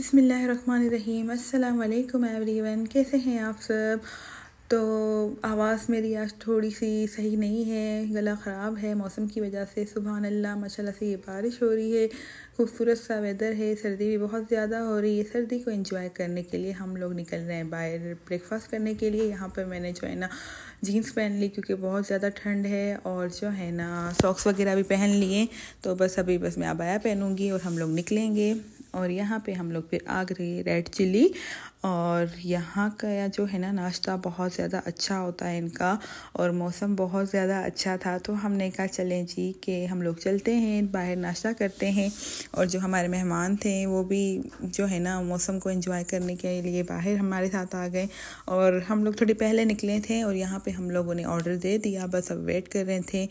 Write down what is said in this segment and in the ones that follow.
बसमीम अल्लाम एवरीवन कैसे हैं आप सब तो आवाज़ मेरी आज थोड़ी सी सही नहीं है गला ख़राब है मौसम की वजह से सुबह अल्लाह माशाला से ये बारिश हो रही है खूबसूरत सा वेदर है सर्दी भी बहुत ज़्यादा हो रही है सर्दी को एंजॉय करने के लिए हम लोग निकल रहे हैं बाहर ब्रेकफास्ट करने के लिए यहाँ पर मैंने जो है ना जीन्स पहन ली क्योंकि बहुत ज़्यादा ठंड है और जो है ना सॉक्स वगैरह भी पहन लिए तो बस अभी बस मैं आबाया पहनूँगी और हम लोग निकलेंगे और यहाँ पे हम लोग फिर आ गए रेड चिल्ली और यहाँ का जो है ना नाश्ता बहुत ज़्यादा अच्छा होता है इनका और मौसम बहुत ज़्यादा अच्छा था तो हमने कहा चलें जी कि हम लोग चलते हैं बाहर नाश्ता करते हैं और जो हमारे मेहमान थे वो भी जो है ना मौसम को एंजॉय करने के लिए बाहर हमारे साथ आ गए और हम लोग थोड़ी पहले निकले थे और यहाँ पर हम लोगों ने ऑर्डर दे दिया बस अब वेट कर रहे थे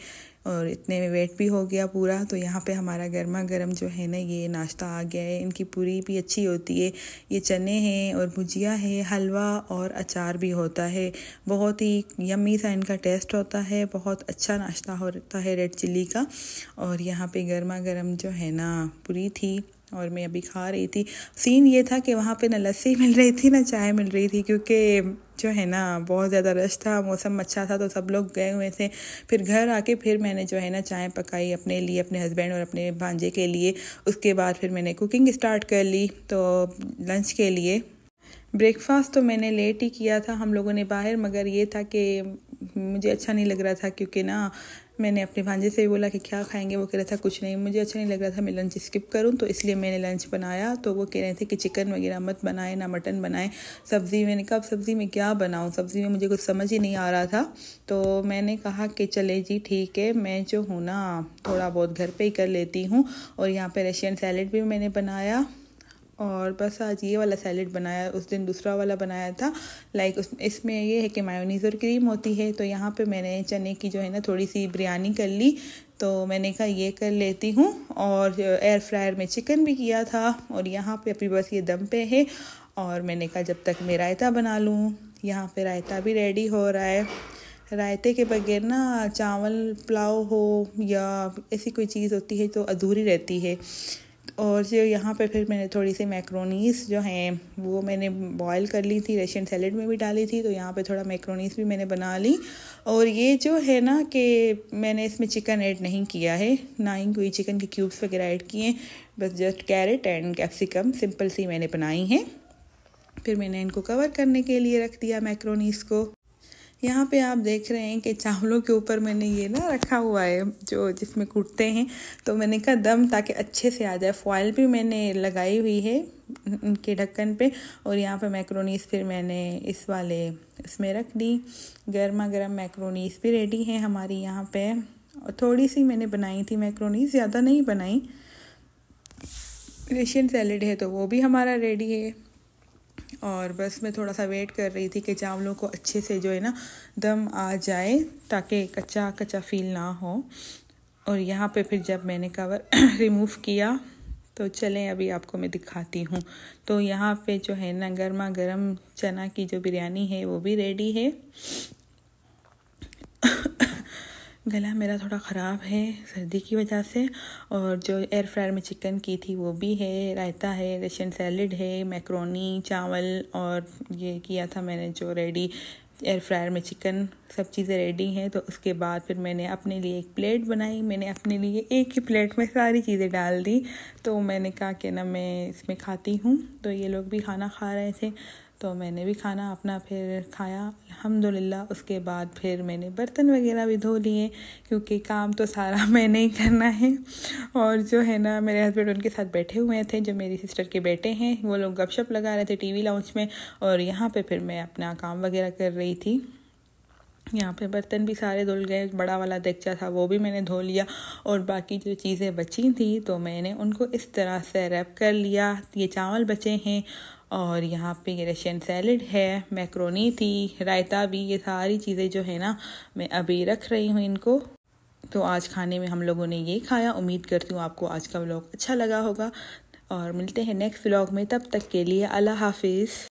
और इतने में वेट भी हो गया पूरा तो यहाँ पे हमारा गर्मा गर्म जो है ना ये नाश्ता आ गया है इनकी पूरी भी अच्छी होती है ये चने हैं और भुजिया है हलवा और अचार भी होता है बहुत ही यम्मी सा इनका टेस्ट होता है बहुत अच्छा नाश्ता होता है रेड चिल्ली का और यहाँ पे गर्मा गर्म जो है ना पूरी थी और मैं अभी खा रही थी सीन ये था कि वहाँ पे ना लस्सी मिल रही थी ना चाय मिल रही थी क्योंकि जो है ना बहुत ज़्यादा रश था मौसम अच्छा था तो सब लोग गए हुए थे फिर घर आके फिर मैंने जो है ना चाय पकाई अपने लिए अपने हस्बैंड और अपने भांजे के लिए उसके बाद फिर मैंने कुकिंग स्टार्ट कर ली तो लंच के लिए ब्रेकफास्ट तो मैंने लेट ही किया था हम लोगों ने बाहर मगर ये था कि मुझे अच्छा नहीं लग रहा था क्योंकि ना मैंने अपने भांजे से भी बोला कि क्या खाएंगे वो कह रहा था कुछ नहीं मुझे अच्छा नहीं लग रहा था मैं लंच स्किप करूं तो इसलिए मैंने लंच बनाया तो वो कह रहे थे कि चिकन वगैरह मत बनाए ना मटन बनाए सब्ज़ी मैंने कहा अब सब्ज़ी में क्या बनाऊं सब्ज़ी में मुझे कुछ समझ ही नहीं आ रहा था तो मैंने कहा कि चले जी ठीक है मैं जो हूँ ना थोड़ा बहुत घर पर ही कर लेती हूँ और यहाँ पर रशियन सैलड भी मैंने बनाया और बस आज ये वाला सैलड बनाया उस दिन दूसरा वाला बनाया था लाइक उस इसमें ये है कि मायोनीज़ और क्रीम होती है तो यहाँ पे मैंने चने की जो है ना थोड़ी सी बिरयानी कर ली तो मैंने कहा ये कर लेती हूँ और एयर फ्रायर में चिकन भी किया था और यहाँ पे अभी बस ये दम पे है और मैंने कहा जब तक मैं रायता बना लूँ यहाँ पर रायता भी रेडी हो रहा है रायते के बगैर ना चावल पुलाव हो या ऐसी कोई चीज़ होती है तो अधूरी रहती है और जो यहाँ पर फिर मैंने थोड़ी सी मैक्रोनीस जो हैं वो मैंने बॉईल कर ली थी रशियन सैलड में भी डाली थी तो यहाँ पे थोड़ा मैक्रोनीस भी मैंने बना ली और ये जो है ना कि मैंने इसमें चिकन ऐड नहीं किया है ना ही कोई चिकन के क्यूब्स वगैरह ऐड किए बस just carrot and capsicum simple सी मैंने बनाई हैं फिर मैंने इनको कवर करने के लिए रख दिया मैक्रोनीस को यहाँ पे आप देख रहे हैं कि चावलों के ऊपर मैंने ये ना रखा हुआ है जो जिसमें कूटते हैं तो मैंने कहा दम ताकि अच्छे से आ जाए फॉयल भी मैंने लगाई हुई है उनके ढक्कन पे और यहाँ पे मैक्रोनीस फिर मैंने इस वाले इसमें रख दी गर्मा गर्म मैक्रोनीस भी रेडी हैं हमारी यहाँ पे और थोड़ी सी मैंने बनाई थी मैक्रोनीस ज़्यादा नहीं बनाई रेशियन सैलड है तो वो भी हमारा रेडी है और बस मैं थोड़ा सा वेट कर रही थी कि चावलों को अच्छे से जो है ना दम आ जाए ताकि कच्चा कच्चा फील ना हो और यहाँ पे फिर जब मैंने कवर रिमूव किया तो चलें अभी आपको मैं दिखाती हूँ तो यहाँ पे जो है ना गर्मा गर्म चना की जो बिरयानी है वो भी रेडी है गला मेरा थोड़ा ख़राब है सर्दी की वजह से और जो एयर फ्रायर में चिकन की थी वो भी है रायता है रशियन सैलड है मैक्रोनी चावल और ये किया था मैंने जो रेडी एयर फ्रायर में चिकन सब चीज़ें रेडी हैं तो उसके बाद फिर मैंने अपने लिए एक प्लेट बनाई मैंने अपने लिए एक ही प्लेट में सारी चीज़ें डाल दी तो मैंने कहा कि ना मैं इसमें खाती हूँ तो ये लोग भी खाना खा रहे थे तो मैंने भी खाना अपना फिर खाया अल्हम्दुलिल्लाह उसके बाद फिर मैंने बर्तन वगैरह भी धो लिए क्योंकि काम तो सारा मैंने ही करना है और जो है ना मेरे हस्बैंड उनके साथ बैठे हुए थे जो मेरी सिस्टर के बेटे हैं वो लोग गपशप लगा रहे थे टीवी लाउंज में और यहाँ पे फिर मैं अपना काम वगैरह कर रही थी यहाँ पे बर्तन भी सारे धुल गए बड़ा वाला देगचा था वो भी मैंने धो लिया और बाकी जो चीज़ें बची थी तो मैंने उनको इस तरह से रैप कर लिया ये चावल बचे हैं और यहाँ पे ये रशियन सैलड है मैक्रोनी थी रायता भी ये सारी चीज़ें जो है ना मैं अभी रख रही हूँ इनको तो आज खाने में हम लोगों ने ये खाया उम्मीद करती हूँ आपको आज का ब्लॉग अच्छा लगा होगा और मिलते हैं नेक्स्ट व्लॉग में तब तक के लिए अल्लाह हाफिज़